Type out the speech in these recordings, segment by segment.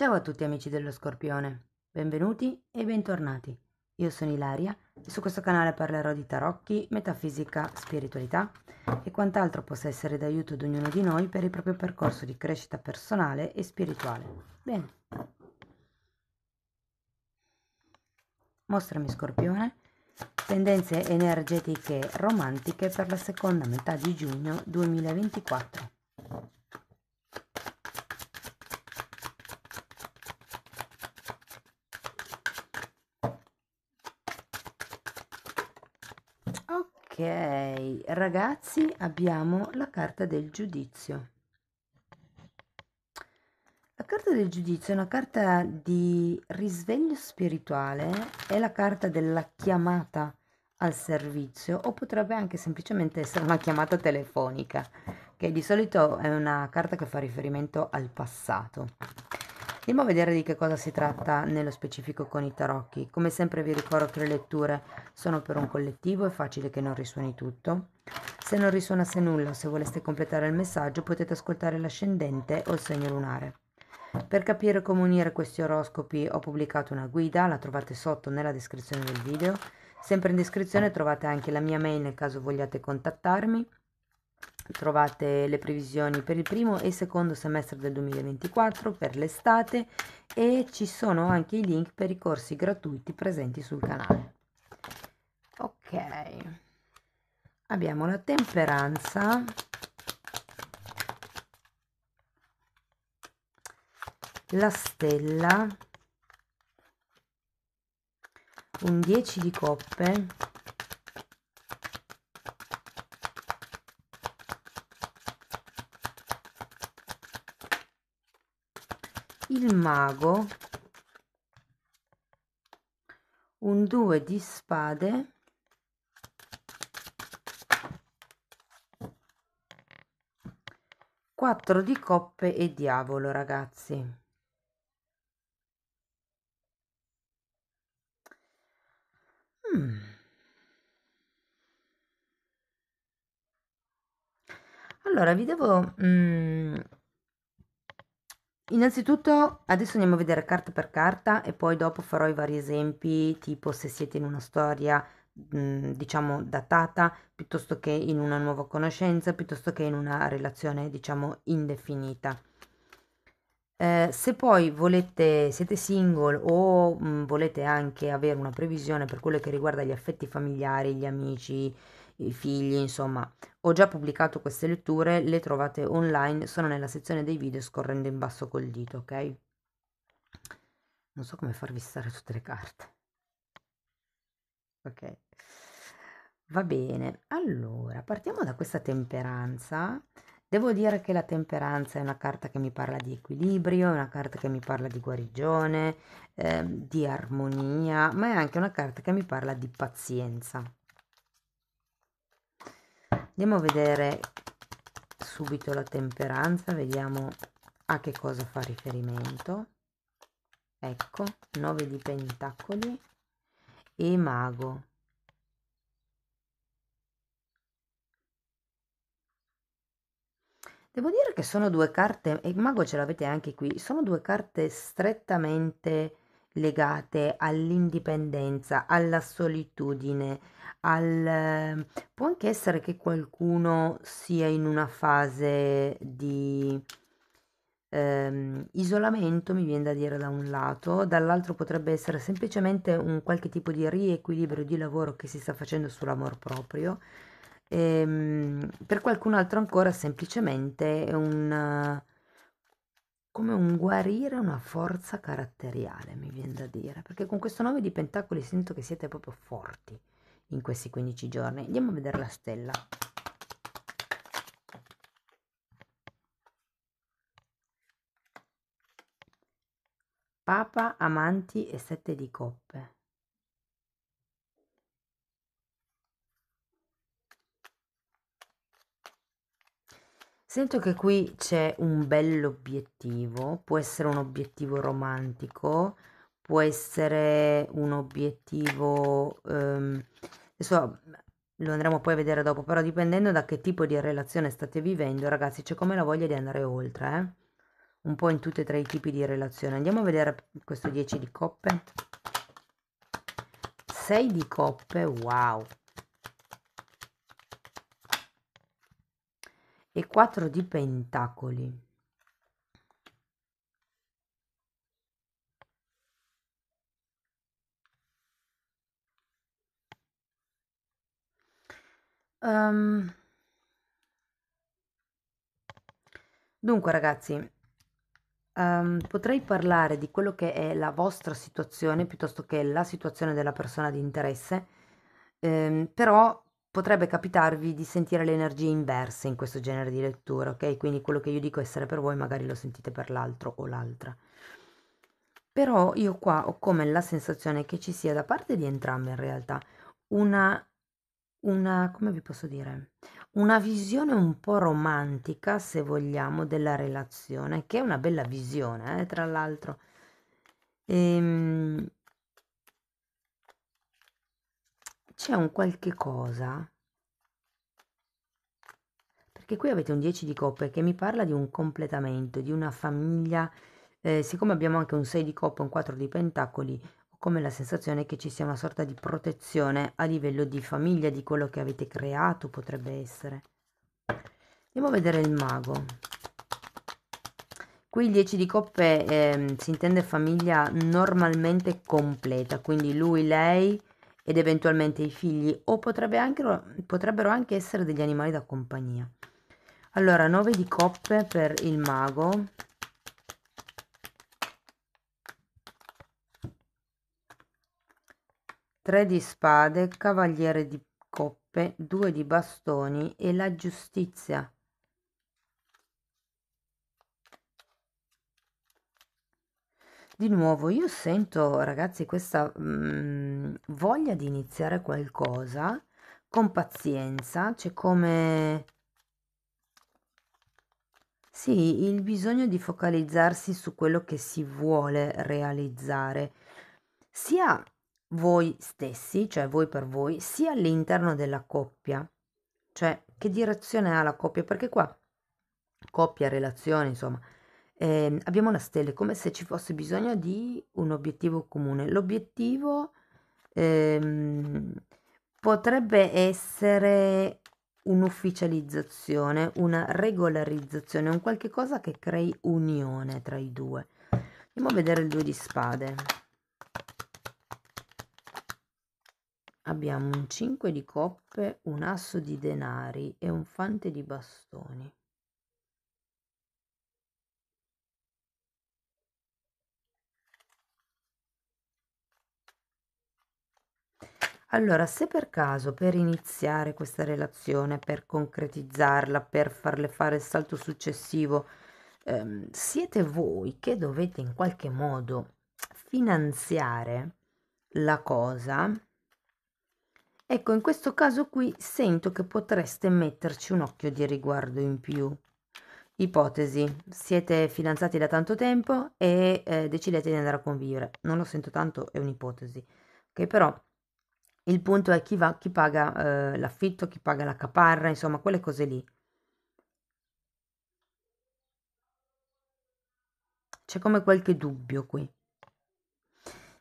Ciao a tutti amici dello Scorpione, benvenuti e bentornati. Io sono Ilaria e su questo canale parlerò di tarocchi, metafisica, spiritualità e quant'altro possa essere d'aiuto ad ognuno di noi per il proprio percorso di crescita personale e spirituale. Bene. Mostrami Scorpione, tendenze energetiche romantiche per la seconda metà di giugno 2024. ragazzi, abbiamo la carta del giudizio. La carta del giudizio è una carta di risveglio spirituale, è la carta della chiamata al servizio o potrebbe anche semplicemente essere una chiamata telefonica, che di solito è una carta che fa riferimento al passato. Andiamo a vedere di che cosa si tratta nello specifico con i tarocchi. Come sempre vi ricordo che le letture sono per un collettivo, è facile che non risuoni tutto. Se non risuonasse nulla o se voleste completare il messaggio potete ascoltare l'ascendente o il segno lunare. Per capire come unire questi oroscopi ho pubblicato una guida, la trovate sotto nella descrizione del video. Sempre in descrizione trovate anche la mia mail nel caso vogliate contattarmi trovate le previsioni per il primo e secondo semestre del 2024 per l'estate e ci sono anche i link per i corsi gratuiti presenti sul canale ok abbiamo la temperanza la stella un 10 di coppe mago un 2 di spade Quattro di coppe e diavolo ragazzi mm. allora vi devo mm, Innanzitutto adesso andiamo a vedere carta per carta e poi dopo farò i vari esempi, tipo se siete in una storia mm, diciamo datata piuttosto che in una nuova conoscenza piuttosto che in una relazione diciamo indefinita eh, se poi volete siete single o mh, mm, volete anche avere una previsione per quello che riguarda gli affetti familiari gli amici i figli, insomma. Ho già pubblicato queste letture, le trovate online, sono nella sezione dei video scorrendo in basso col dito, ok? Non so come farvi stare tutte le carte. Ok. Va bene, allora partiamo da questa temperanza. Devo dire che la temperanza è una carta che mi parla di equilibrio, è una carta che mi parla di guarigione, eh, di armonia, ma è anche una carta che mi parla di pazienza andiamo a vedere subito la temperanza vediamo a che cosa fa riferimento ecco 9 di pentacoli e mago Devo dire che sono due carte, e il mago ce l'avete anche qui, sono due carte strettamente legate all'indipendenza, alla solitudine, al ehm, può anche essere che qualcuno sia in una fase di ehm, isolamento, mi viene da dire da un lato, dall'altro potrebbe essere semplicemente un qualche tipo di riequilibrio di lavoro che si sta facendo sull'amor proprio. E, ehm, per qualcun altro ancora semplicemente è un come un guarire una forza caratteriale, mi viene da dire, perché con questo 9 di pentacoli sento che siete proprio forti in questi 15 giorni. Andiamo a vedere la stella. Papa, amanti e sette di coppe. Sento che qui c'è un bell'obiettivo, può essere un obiettivo romantico, può essere un obiettivo, ehm, adesso lo andremo poi a vedere dopo, però dipendendo da che tipo di relazione state vivendo, ragazzi, c'è come la voglia di andare oltre, eh? un po' in tutti e tre i tipi di relazione. Andiamo a vedere questo 10 di coppe. 6 di coppe, wow. E 4 di pentacoli. Ehm, dunque ragazzi, ehm, potrei parlare di quello che è la vostra situazione piuttosto che la situazione della persona di interesse, ehm, però potrebbe capitarvi di sentire le energie inverse in questo genere di lettura, ok? Quindi quello che io dico essere per voi magari lo sentite per l'altro o l'altra. Però io qua ho come la sensazione che ci sia da parte di entrambe in realtà una una come vi posso dire, una visione un po' romantica, se vogliamo, della relazione, che è una bella visione, eh, tra l'altro. Ehm, c'è un qualche cosa, perché qui avete un 10 di coppe che mi parla di un completamento, di una famiglia, eh, siccome abbiamo anche un 6 di coppe, e un 4 di pentacoli, come la sensazione che ci sia una sorta di protezione a livello di famiglia, di quello che avete creato, potrebbe essere. Andiamo a vedere il mago. Qui il 10 di coppe eh, si intende famiglia normalmente completa, quindi lui, lei ed eventualmente i figli o potrebbe anche, potrebbero anche essere degli animali da compagnia. Allora, 9 di coppe per il mago, tre di spade, cavaliere di coppe, due di bastoni e la giustizia. Di nuovo, io sento, ragazzi, questa mh, mm, voglia di iniziare qualcosa con pazienza, c'è cioè come... Sì, il bisogno di focalizzarsi su quello che si vuole realizzare, sia voi stessi, cioè voi per voi, sia all'interno della coppia. Cioè, che direzione ha la coppia? Perché qua, coppia, relazione, insomma, eh, abbiamo una stella, è come se ci fosse bisogno di un obiettivo comune. L'obiettivo ehm, potrebbe essere un'ufficializzazione, una regolarizzazione, un qualche cosa che crei unione tra i due. Andiamo a vedere il due di spade. Abbiamo un 5 di coppe, un asso di denari e un fante di bastoni. Allora, se per caso per iniziare questa relazione, per concretizzarla, per farle fare il salto successivo, ehm, siete voi che dovete in qualche modo finanziare la cosa, Ecco, in questo caso qui sento che potreste metterci un occhio di riguardo in più. Ipotesi, siete fidanzati da tanto tempo e eh, decidete di andare a convivere. Non lo sento tanto, è un'ipotesi. Ok, però il punto è chi, va, chi paga eh, l'affitto, chi paga la caparra, insomma, quelle cose lì. C'è come qualche dubbio qui.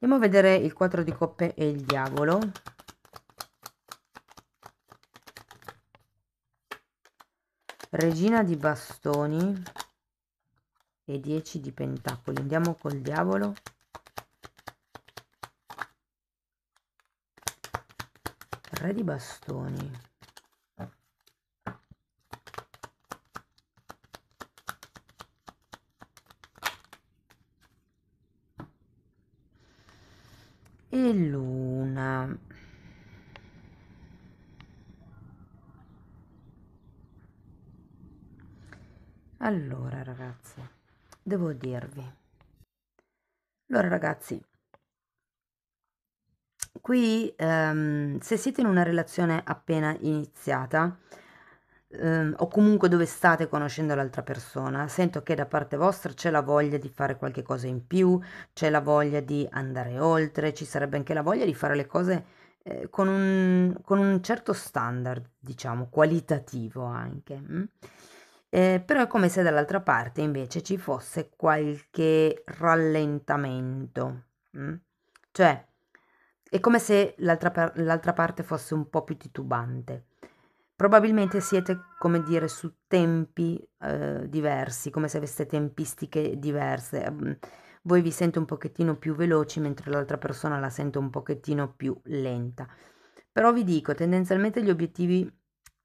Andiamo a vedere il 4 di coppe e il diavolo. regina di bastoni e 10 di pentacoli andiamo col diavolo re di bastoni e lui Allora ragazzi, devo dirvi. Allora ragazzi, qui ehm, se siete in una relazione appena iniziata ehm, o comunque dove state conoscendo l'altra persona, sento che da parte vostra c'è la voglia di fare qualche cosa in più, c'è la voglia di andare oltre, ci sarebbe anche la voglia di fare le cose eh, con, un, con, un, certo standard, diciamo, qualitativo anche. Hm? eh, però è come se dall'altra parte invece ci fosse qualche rallentamento, mm? cioè è come se l'altra, l'altra parte fosse un po' più titubante. Probabilmente siete, come dire, su tempi eh, diversi, come se aveste tempistiche diverse. Mm? Voi vi sente un pochettino più veloci, mentre l'altra persona la sente un pochettino più lenta. Però vi dico, tendenzialmente gli obiettivi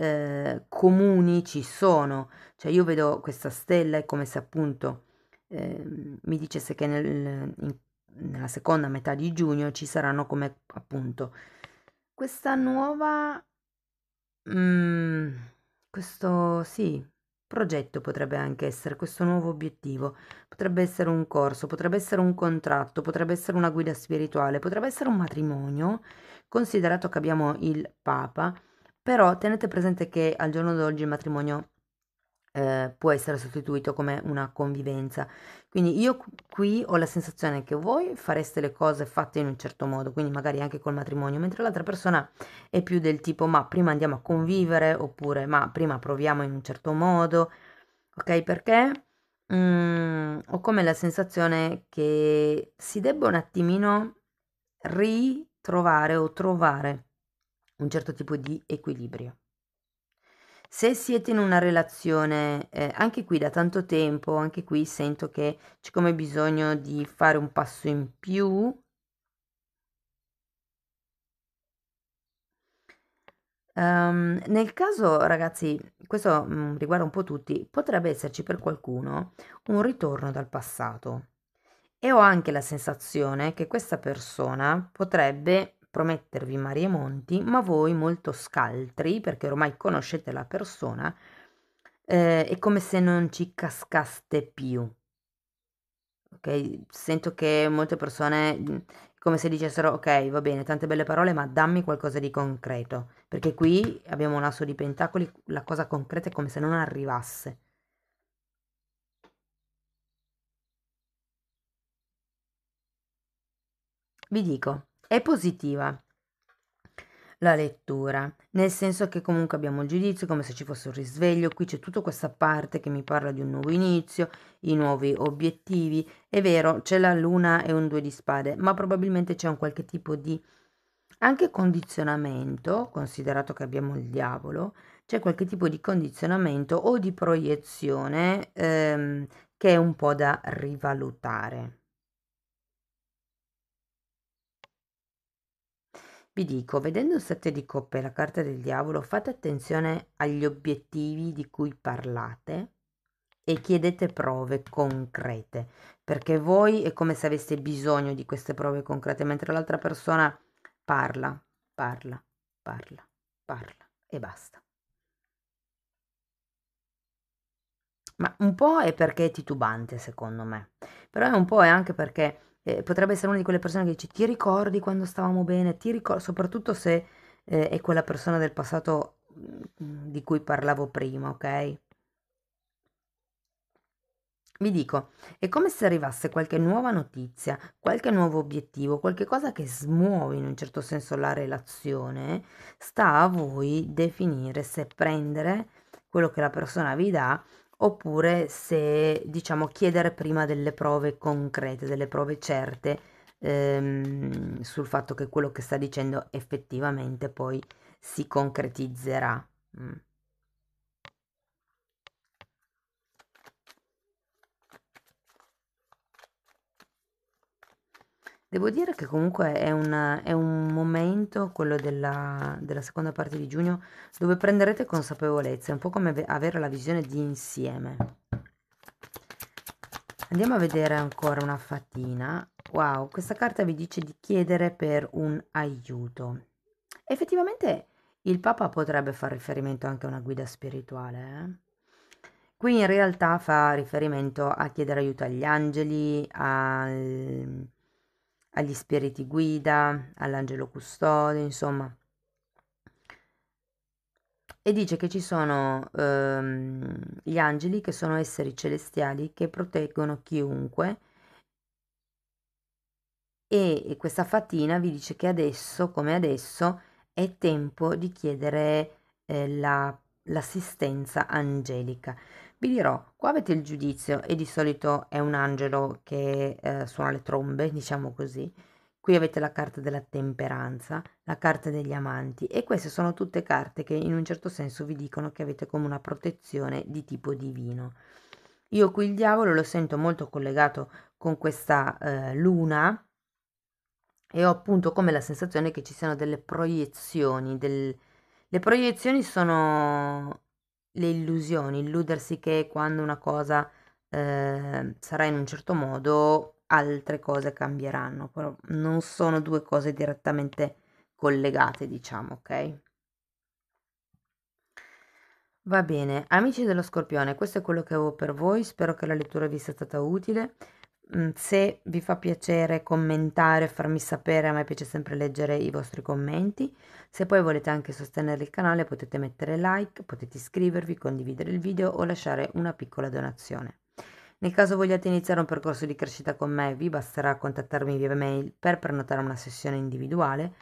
eh, comuni ci sono. Cioè io vedo questa stella è come se appunto eh, mi dicesse che nel, in, nella seconda metà di giugno ci saranno come appunto questa nuova... Mm, questo sì, progetto potrebbe anche essere, questo nuovo obiettivo, potrebbe essere un corso, potrebbe essere un contratto, potrebbe essere una guida spirituale, potrebbe essere un matrimonio, considerato che abbiamo il Papa però tenete presente che al giorno d'oggi il matrimonio eh, può essere sostituito come una convivenza. Quindi io qui ho la sensazione che voi fareste le cose fatte in un certo modo, quindi magari anche col matrimonio, mentre l'altra persona è più del tipo ma prima andiamo a convivere oppure ma prima proviamo in un certo modo. Ok, perché mm, ho come la sensazione che si debba un attimino ritrovare o trovare un certo tipo di equilibrio. Se siete in una relazione, eh, anche qui da tanto tempo, anche qui sento che c'è come bisogno di fare un passo in più. Um, nel caso, ragazzi, questo mh, mm, riguarda un po' tutti, potrebbe esserci per qualcuno un ritorno dal passato. E ho anche la sensazione che questa persona potrebbe promettervi Marie monti, ma voi molto scaltri, perché ormai conoscete la persona, eh, è come se non ci cascaste più. Ok? Sento che molte persone mm, come se dicessero ok, va bene, tante belle parole, ma dammi qualcosa di concreto, perché qui abbiamo un asso di pentacoli, la cosa concreta è come se non arrivasse. Vi dico, è positiva la lettura, nel senso che comunque abbiamo il giudizio come se ci fosse un risveglio, qui c'è tutta questa parte che mi parla di un nuovo inizio, i nuovi obiettivi, è vero c'è la luna e un due di spade, ma probabilmente c'è un qualche tipo di anche condizionamento, considerato che abbiamo il diavolo, c'è qualche tipo di condizionamento o di proiezione ehm, che è un po' da rivalutare. Vi dico, vedendo il sette di coppe e la carta del diavolo, fate attenzione agli obiettivi di cui parlate e chiedete prove concrete, perché voi è come se aveste bisogno di queste prove concrete, mentre l'altra persona parla, parla, parla, parla e basta. Ma un po' è perché è titubante, secondo me, però è un po' è anche perché eh, potrebbe essere una di quelle persone che dice ti ricordi quando stavamo bene, ti ricordi, soprattutto se eh, è quella persona del passato mm, di cui parlavo prima, ok? Vi dico, è come se arrivasse qualche nuova notizia, qualche nuovo obiettivo, qualche cosa che smuove in un certo senso la relazione, sta a voi definire se prendere quello che la persona vi dà oppure se diciamo chiedere prima delle prove concrete, delle prove certe ehm, sul fatto che quello che sta dicendo effettivamente poi si concretizzerà. Mm. Devo dire che comunque è un, è un momento, quello della, della seconda parte di giugno, dove prenderete consapevolezza, è un po' come avere la visione di insieme. Andiamo a vedere ancora una fatina. Wow, questa carta vi dice di chiedere per un aiuto. Effettivamente il Papa potrebbe fare riferimento anche a una guida spirituale. Eh? Qui in realtà fa riferimento a chiedere aiuto agli angeli, al agli spiriti guida, all'angelo custode, insomma. E dice che ci sono ehm, gli angeli che sono esseri celestiali che proteggono chiunque e questa fatina vi dice che adesso, come adesso, è tempo di chiedere eh, la, l'assistenza angelica. Vi dirò, qua avete il giudizio e di solito è un angelo che eh, suona le trombe, diciamo così. Qui avete la carta della temperanza, la carta degli amanti e queste sono tutte carte che in un certo senso vi dicono che avete come una protezione di tipo divino. Io qui il diavolo lo sento molto collegato con questa eh, luna e ho appunto come la sensazione che ci siano delle proiezioni. Del... Le proiezioni sono le illusioni, illudersi che quando una cosa eh, sarà in un certo modo, altre cose cambieranno, però non sono due cose direttamente collegate, diciamo, ok? Va bene, amici dello Scorpione, questo è quello che avevo per voi, spero che la lettura vi sia stata utile. Mm, se vi fa piacere commentare, farmi sapere, a me piace sempre leggere i vostri commenti. Se poi volete anche sostenere il canale potete mettere like, potete iscrivervi, condividere il video o lasciare una piccola donazione. Nel caso vogliate iniziare un percorso di crescita con me vi basterà contattarmi via mail per prenotare una sessione individuale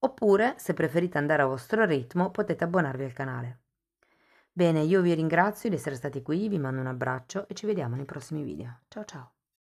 oppure se preferite andare a vostro ritmo potete abbonarvi al canale. Bene, io vi ringrazio di essere stati qui, vi mando un abbraccio e ci vediamo nei prossimi video. Ciao ciao!